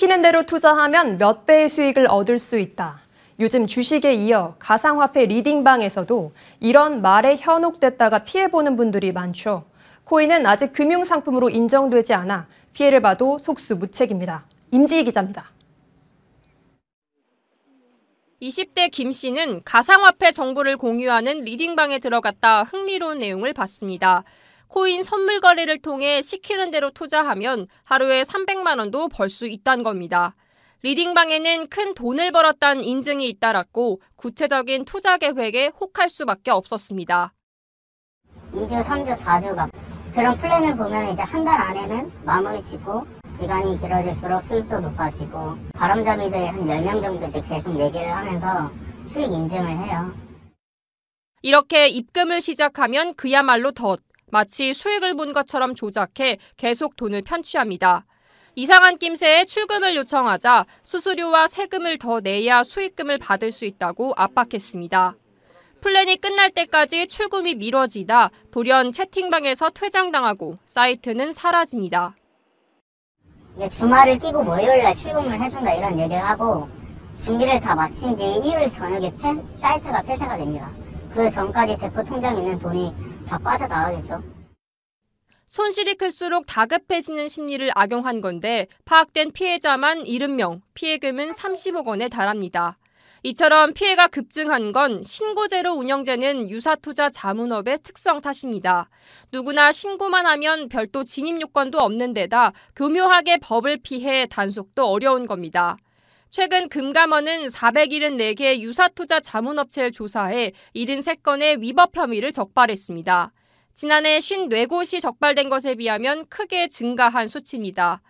시키는 대로 투자하면 몇 배의 수익을 얻을 수 있다. 요즘 주식에 이어 가상화폐 리딩방에서도 이런 말에 현혹됐다가 피해보는 분들이 많죠. 코인은 아직 금융상품으로 인정되지 않아 피해를 봐도 속수무책입니다. 임지희 기자입니다. 20대 김 씨는 가상화폐 정보를 공유하는 리딩방에 들어갔다 흥미로운 내용을 봤습니다. 코인 선물 거래를 통해 시키는 대로 투자하면 하루에 300만 원도 벌 수 있다는 겁니다. 리딩방에는 큰 돈을 벌었다는 인증이 잇따랐고 구체적인 투자 계획에 혹할 수밖에 없었습니다. 2주, 3주, 4주 막 그런 플랜을 보면 이제 한 달 안에는 마무리 짓고 기간이 길어질수록 수익도 높아지고 바람잡이들이 한 10명 정도 이제 계속 얘기를 하면서 수익 인증을 해요. 이렇게 입금을 시작하면 그야말로 더 마치 수익을 본 것처럼 조작해 계속 돈을 편취합니다. 이상한 낌새에 출금을 요청하자 수수료와 세금을 더 내야 수익금을 받을 수 있다고 압박했습니다. 플랜이 끝날 때까지 출금이 미뤄지다 돌연 채팅방에서 퇴장당하고 사이트는 사라집니다. 주말을 끼고 월요일날 출금을 해준다 이런 얘기를 하고 준비를 다 마친 뒤 일요일 저녁에 폐, 사이트가 폐쇄가 됩니다. 그 전까지 대포 통장에 있는 돈이 다 빠져나가겠죠. 손실이 클수록 다급해지는 심리를 악용한 건데 파악된 피해자만 70명, 피해금은 30억 원에 달합니다. 이처럼 피해가 급증한 건 신고제로 운영되는 유사투자 자문업의 특성 탓입니다. 누구나 신고만 하면 별도 진입 요건도 없는 데다 교묘하게 법을 피해 단속도 어려운 겁니다. 최근 금감원은 474개 의 유사투자 자문업체를 조사해 73건의 위법 혐의를 적발했습니다. 지난해 54곳이 적발된 것에 비하면 크게 증가한 수치입니다.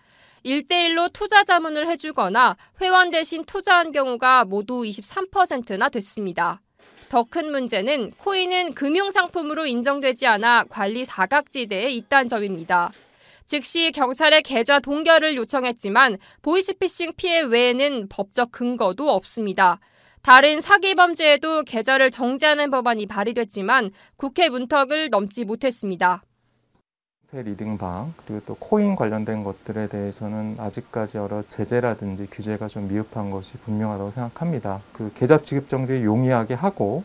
1대1로 투자 자문을 해주거나 회원 대신 투자한 경우가 모두 23%나 됐습니다. 더 큰 문제는 코인은 금융상품으로 인정되지 않아 관리 사각지대에 있다는 점입니다. 즉시 경찰에 계좌 동결을 요청했지만 보이스피싱 피해 외에는 법적 근거도 없습니다. 다른 사기 범죄에도 계좌를 정지하는 법안이 발의됐지만 국회 문턱을 넘지 못했습니다. 리딩방 그리고 또 코인 관련된 것들에 대해서는 아직까지 여러 제재라든지 규제가 좀 미흡한 것이 분명하다고 생각합니다. 그 계좌 지급 정지 용이하게 하고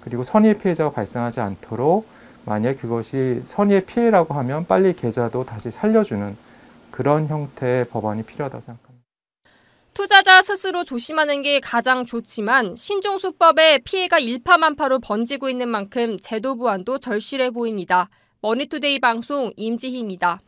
그리고 선의 피해자가 발생하지 않도록 만약 그것이 선의의 피해라고 하면 빨리 계좌도 다시 살려주는 그런 형태의 법안이 필요하다고 생각합니다. 투자자 스스로 조심하는 게 가장 좋지만 신종수법에 피해가 일파만파로 번지고 있는 만큼 제도 보완도 절실해 보입니다. 머니투데이 방송 임지희입니다.